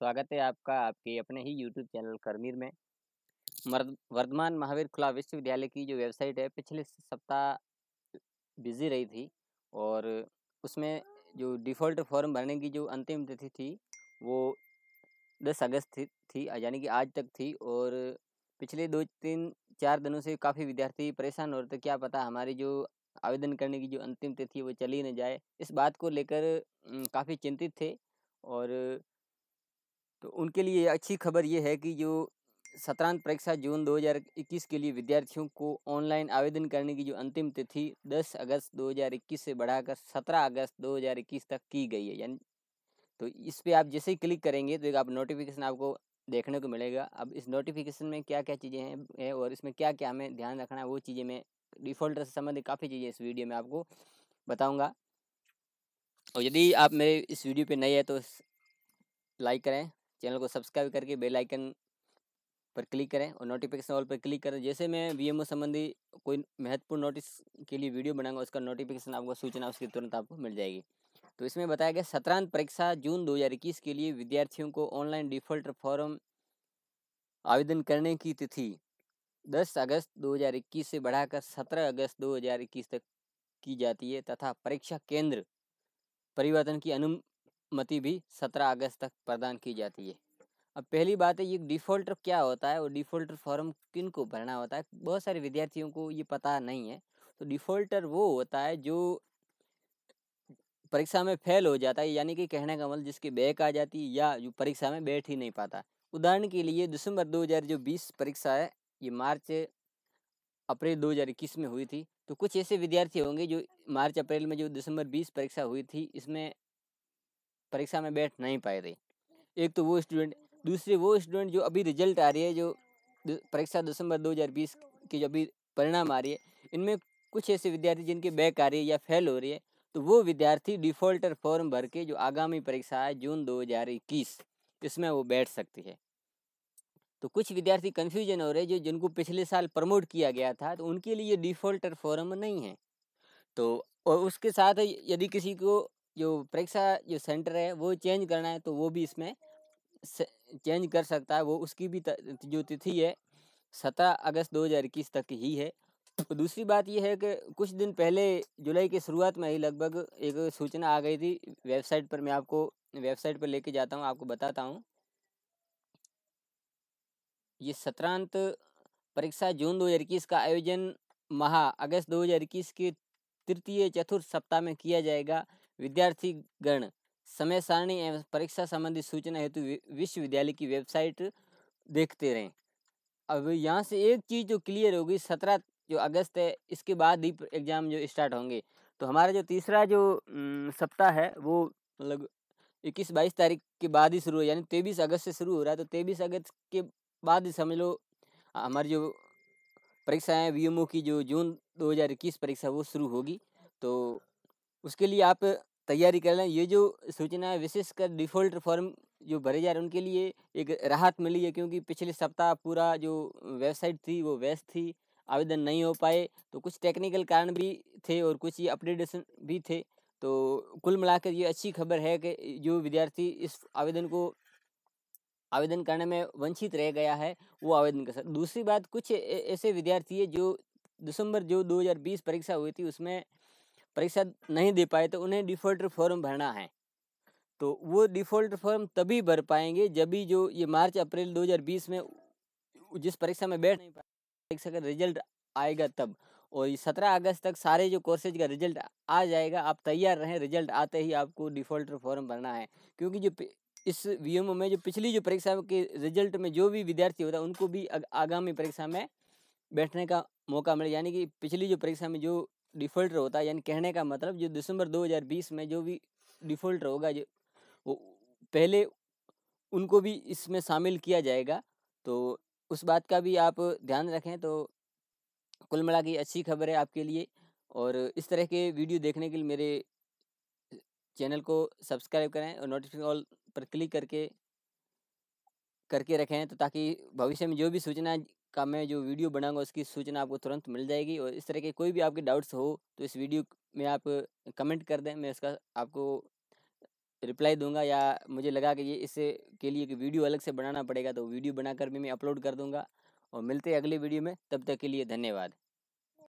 स्वागत है आपका आपके अपने ही यूट्यूब चैनल करमीर में वर्धमान महावीर खुला विश्वविद्यालय की जो वेबसाइट है पिछले सप्ताह बिजी रही थी और उसमें जो डिफ़ॉल्ट फॉर्म भरने की जो अंतिम तिथि थी वो दस अगस्त थी, थी यानी कि आज तक थी और पिछले दो तीन चार दिनों से काफ़ी विद्यार्थी परेशान हो रहे थे क्या पता हमारी जो आवेदन करने की जो अंतिम तिथि वो चली न जाए इस बात को लेकर काफ़ी चिंतित थे और तो उनके लिए अच्छी खबर ये है कि जो सत्रांत परीक्षा जून 2021 के लिए विद्यार्थियों को ऑनलाइन आवेदन करने की जो अंतिम तिथि 10 अगस्त 2021 से बढ़ाकर 17 अगस्त 2021 तक की गई है यानी तो इस पर आप जैसे ही क्लिक करेंगे तो एक आप नोटिफिकेशन आपको देखने को मिलेगा अब इस नोटिफिकेशन में क्या क्या चीज़ें हैं और इसमें क्या क्या हमें ध्यान रखना है वो चीज़ें मैं डिफ़ॉल्टर से संबंधित काफ़ी चीज़ें इस वीडियो में आपको बताऊँगा और यदि आप मेरे इस वीडियो पर नए हैं तो लाइक करें चैनल को सब्सक्राइब करके बेल आइकन पर क्लिक करें और नोटिफिकेशन ऑल पर क्लिक करें जैसे मैं वी संबंधी कोई महत्वपूर्ण नोटिस के लिए वीडियो बनाऊंगा उसका नोटिफिकेशन आपको सूचना उसकी तुरंत आपको मिल जाएगी तो इसमें बताया गया सत्रांत परीक्षा जून दो के लिए विद्यार्थियों को ऑनलाइन डिफॉल्ट फॉर्म आवेदन करने की तिथि दस अगस्त दो से बढ़ाकर सत्रह अगस्त दो तक की जाती है तथा परीक्षा केंद्र परिवर्तन की अनु मती भी सत्रह अगस्त तक प्रदान की जाती है अब पहली बात है ये डिफ़ॉल्टर क्या होता है और डिफ़ॉल्टर फॉर्म किन को भरना होता है बहुत सारे विद्यार्थियों को ये पता नहीं है तो डिफ़ॉल्टर वो होता है जो परीक्षा में फेल हो जाता है यानी कि कहने का मतलब जिसकी बैक आ जाती है या जो परीक्षा में बैठ ही नहीं पाता उदाहरण के लिए दिसंबर दो जो बीस परीक्षा है ये मार्च अप्रैल दो में हुई थी तो कुछ ऐसे विद्यार्थी होंगे जो मार्च अप्रैल में जो दिसंबर 20 परीक्षा हुई थी इसमें परीक्षा में बैठ नहीं पाए थे एक तो वो स्टूडेंट दूसरे वो स्टूडेंट जो अभी रिजल्ट आ रही है जो परीक्षा दिसंबर 2020 की जो अभी परिणाम आ रही है इनमें कुछ ऐसे विद्यार्थी जिनके बैक आ रही है या फेल हो रही है तो वो विद्यार्थी डिफ़ॉल्टर फॉर्म भर के जो आगामी परीक्षा है जून दो इसमें वो बैठ सकती है तो कुछ विद्यार्थी कन्फ्यूजन हो रहे हैं जो जिनको पिछले साल प्रमोट किया गया था तो उनके लिए डिफ़ॉल्टर फॉर्म नहीं है तो और उसके साथ यदि किसी को जो परीक्षा जो सेंटर है वो चेंज करना है तो वो भी इसमें चेंज कर सकता है वो उसकी भी जो तिथि है सत्रह अगस्त दो हज़ार इक्कीस तक ही है तो दूसरी बात यह है कि कुछ दिन पहले जुलाई की शुरुआत में ही लगभग एक सूचना आ गई थी वेबसाइट पर मैं आपको वेबसाइट पर लेके जाता हूँ आपको बताता हूँ ये सत्रांत परीक्षा जून दो हज़ार इक्कीस का आयोजन महा अगस्त दो हज़ार इक्कीस के तृतीय चतुर्थ सप्ताह में किया जाएगा विद्यार्थी गण समय सारणी एवं परीक्षा संबंधी सूचना हेतु विश्वविद्यालय की वेबसाइट देखते रहें अब यहाँ से एक चीज़ जो क्लियर होगी सत्रह जो अगस्त है इसके बाद ही एग्ज़ाम जो स्टार्ट होंगे तो हमारा जो तीसरा जो सप्ताह है वो मतलब इक्कीस बाईस तारीख के बाद ही शुरू हो यानी तेईस अगस्त से शुरू हो रहा है तो तेईस अगस्त के बाद ही समझ लो हमारी जो परीक्षाएं हैं वी की जो जून दो परीक्षा वो शुरू होगी तो उसके लिए आप तैयारी कर लें ये जो सूचना है विशेषकर डिफ़ॉल्ट फॉर्म जो भरे जा रहे हैं उनके लिए एक राहत मिली है क्योंकि पिछले सप्ताह पूरा जो वेबसाइट थी वो व्यस्त थी आवेदन नहीं हो पाए तो कुछ टेक्निकल कारण भी थे और कुछ ये अपडेटेशन भी थे तो कुल मिलाकर ये अच्छी खबर है कि जो विद्यार्थी इस आवेदन को आवेदन करने में वंचित रह गया है वो आवेदन कर सकते दूसरी बात कुछ ऐसे विद्यार्थी है जो दिसंबर जो 2020 परीक्षा हुई थी उसमें परीक्षा नहीं दे पाए तो उन्हें डिफ़ॉल्ट फॉर्म भरना है तो वो डिफ़ॉल्ट फॉर्म तभी भर पाएंगे जब भी जो ये मार्च अप्रैल 2020 में जिस परीक्षा में बैठ नहीं पाए परीक्षा का रिजल्ट आएगा तब और सत्रह अगस्त तक सारे जो कोर्सेज का रिजल्ट आ जाएगा आप तैयार रहें रिजल्ट आते ही आपको डिफ़ॉल्ट फॉर्म भरना है क्योंकि जो इस वी में जो पिछली जो परीक्षा के रिजल्ट में जो भी विद्यार्थी होता है उनको भी आगामी परीक्षा में बैठने का मौका मिले यानी कि पिछली जो परीक्षा में जो डिफ़ॉल्टर होता है यानी कहने का मतलब जो दिसंबर 2020 में जो भी डिफ़ॉल्टर होगा जो वो पहले उनको भी इसमें शामिल किया जाएगा तो उस बात का भी आप ध्यान रखें तो कुल मिला की अच्छी खबर है आपके लिए और इस तरह के वीडियो देखने के लिए मेरे चैनल को सब्सक्राइब करें और नोटिफिकेशन ऑल पर क्लिक करके करके रखें तो ताकि भविष्य में जो भी सूचना का मैं जो वीडियो बनाऊंगा उसकी सूचना आपको तुरंत मिल जाएगी और इस तरह के कोई भी आपके डाउट्स हो तो इस वीडियो में आप कमेंट कर दें मैं उसका आपको रिप्लाई दूंगा या मुझे लगा कि ये इससे के लिए कि वीडियो अलग से बनाना पड़ेगा तो वीडियो बनाकर भी मैं अपलोड कर दूंगा और मिलते हैं अगले वीडियो में तब तक के लिए धन्यवाद